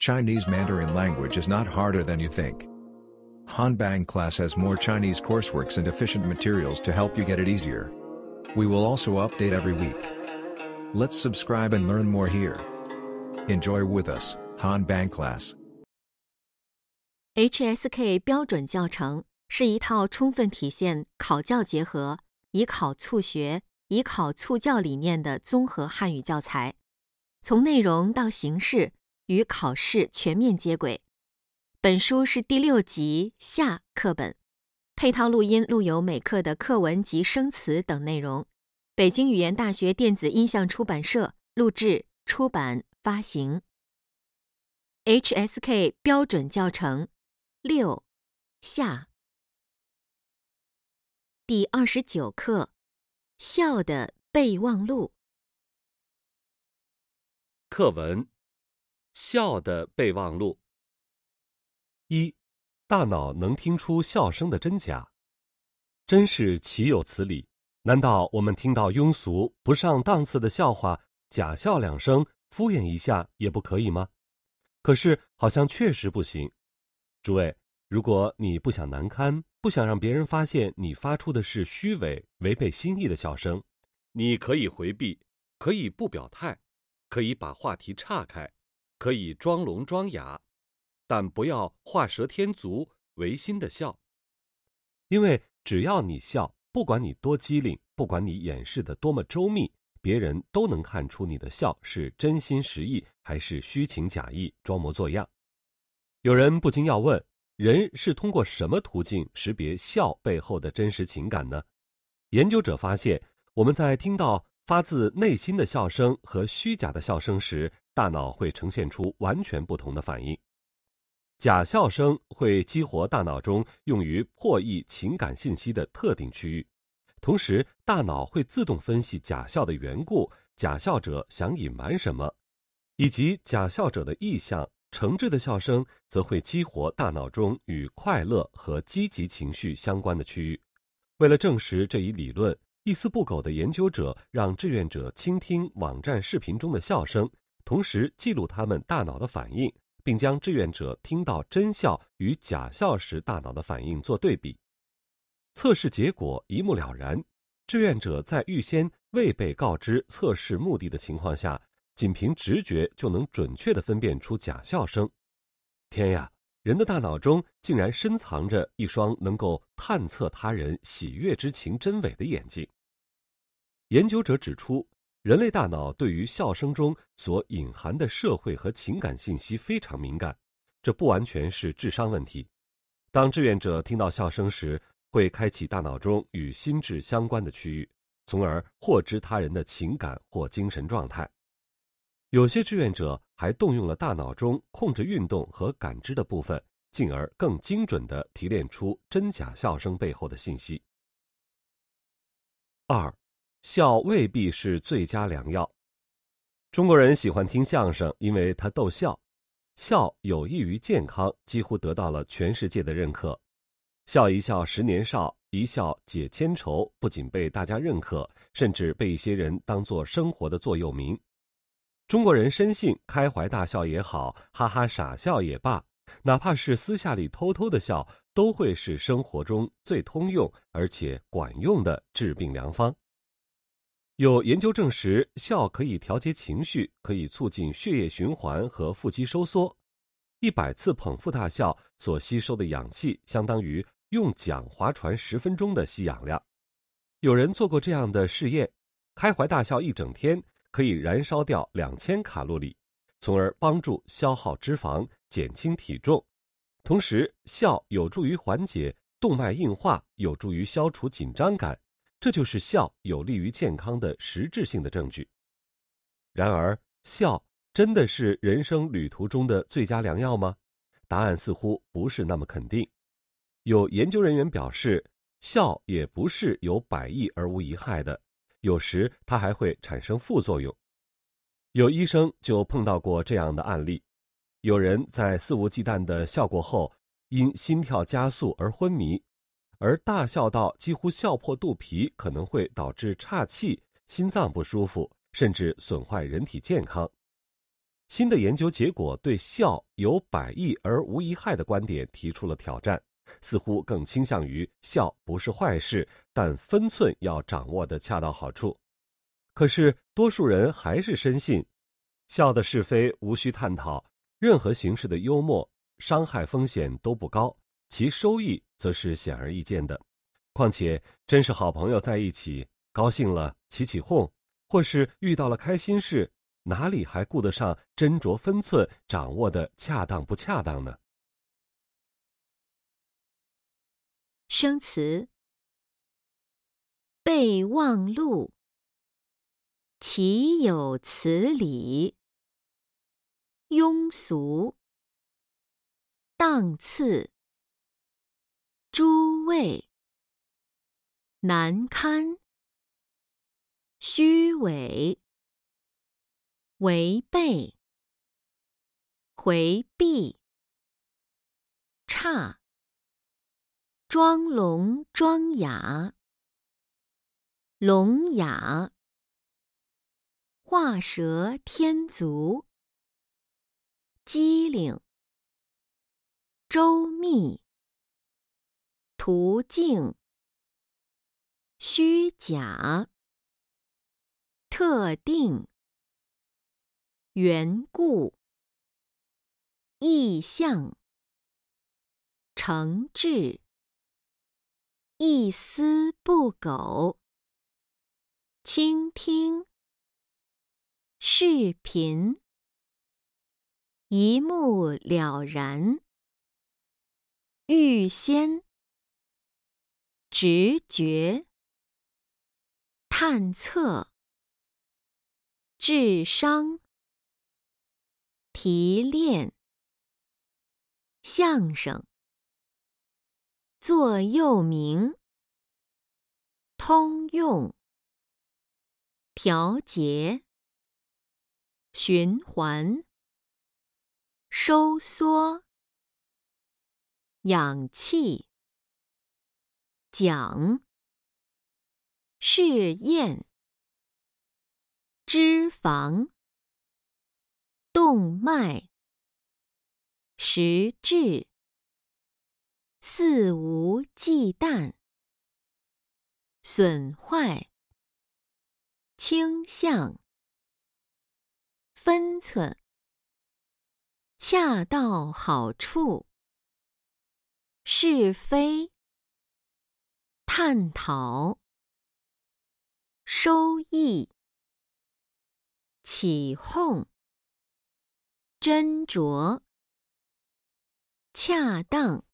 Chinese Mandarin language is not harder than you think. Hanbang class has more Chinese courseworks and efficient materials to help you get it easier. We will also update every week. Let's subscribe and learn more here. Enjoy with us, Hanbang class. HSK 标准教程是一套充分体现考教结合、以考促学、以考促教理念的综合汉语教材，从内容到形式。与考试全面接轨。本书是第六集下课本，配套录音录有每课的课文及生词等内容。北京语言大学电子音像出版社录制、出版、发行。HSK 标准教程六下第二十九课《笑的备忘录》课文。笑的备忘录。一，大脑能听出笑声的真假，真是岂有此理！难道我们听到庸俗、不上档次的笑话，假笑两声，敷衍一下也不可以吗？可是好像确实不行。诸位，如果你不想难堪，不想让别人发现你发出的是虚伪、违背心意的笑声，你可以回避，可以不表态，可以把话题岔开。可以装聋装哑，但不要画蛇添足违心的笑，因为只要你笑，不管你多机灵，不管你掩饰的多么周密，别人都能看出你的笑是真心实意还是虚情假意装模作样。有人不禁要问：人是通过什么途径识别笑背后的真实情感呢？研究者发现，我们在听到发自内心的笑声和虚假的笑声时。大脑会呈现出完全不同的反应。假笑声会激活大脑中用于破译情感信息的特定区域，同时大脑会自动分析假笑的缘故、假笑者想隐瞒什么，以及假笑者的意向。诚挚的笑声则会激活大脑中与快乐和积极情绪相关的区域。为了证实这一理论，一丝不苟的研究者让志愿者倾听网站视频中的笑声。同时记录他们大脑的反应，并将志愿者听到真笑与假笑时大脑的反应做对比。测试结果一目了然，志愿者在预先未被告知测试目的的情况下，仅凭直觉就能准确地分辨出假笑声。天呀！人的大脑中竟然深藏着一双能够探测他人喜悦之情真伪的眼睛。研究者指出。人类大脑对于笑声中所隐含的社会和情感信息非常敏感，这不完全是智商问题。当志愿者听到笑声时，会开启大脑中与心智相关的区域，从而获知他人的情感或精神状态。有些志愿者还动用了大脑中控制运动和感知的部分，进而更精准地提炼出真假笑声背后的信息。二。笑未必是最佳良药。中国人喜欢听相声，因为它逗笑。笑有益于健康，几乎得到了全世界的认可。笑一笑，十年少；一笑解千愁。不仅被大家认可，甚至被一些人当作生活的座右铭。中国人深信，开怀大笑也好，哈哈傻笑也罢，哪怕是私下里偷偷的笑，都会是生活中最通用而且管用的治病良方。有研究证实，笑可以调节情绪，可以促进血液循环和腹肌收缩。一百次捧腹大笑所吸收的氧气，相当于用桨划船十分钟的吸氧量。有人做过这样的试验：开怀大笑一整天，可以燃烧掉两千卡路里，从而帮助消耗脂肪、减轻体重。同时，笑有助于缓解动脉硬化，有助于消除紧张感。这就是笑有利于健康的实质性的证据。然而，笑真的是人生旅途中的最佳良药吗？答案似乎不是那么肯定。有研究人员表示，笑也不是有百益而无一害的，有时它还会产生副作用。有医生就碰到过这样的案例：有人在肆无忌惮的笑过后，因心跳加速而昏迷。而大笑到几乎笑破肚皮，可能会导致岔气、心脏不舒服，甚至损坏人体健康。新的研究结果对“笑有百益而无一害”的观点提出了挑战，似乎更倾向于笑不是坏事，但分寸要掌握的恰到好处。可是，多数人还是深信，笑的是非无需探讨，任何形式的幽默伤害风险都不高。其收益则是显而易见的，况且真是好朋友在一起，高兴了起起哄，或是遇到了开心事，哪里还顾得上斟酌分寸，掌握的恰当不恰当呢？生词：备忘录，岂有此理，庸俗，档次。背难堪，虚伪，违背，回避，差，装聋装哑，聋哑，画蛇添足，机灵，周密。途径，虚假，特定，缘故，意向，诚挚，一丝不苟，倾听，视频，一目了然，预先。直觉，探测，智商，提炼，相声，座右铭，通用，调节，循环，收缩，氧气。讲试验脂肪动脉实质肆无忌惮损坏倾向分寸恰到好处是非。探讨，收益，起哄，斟酌，恰当。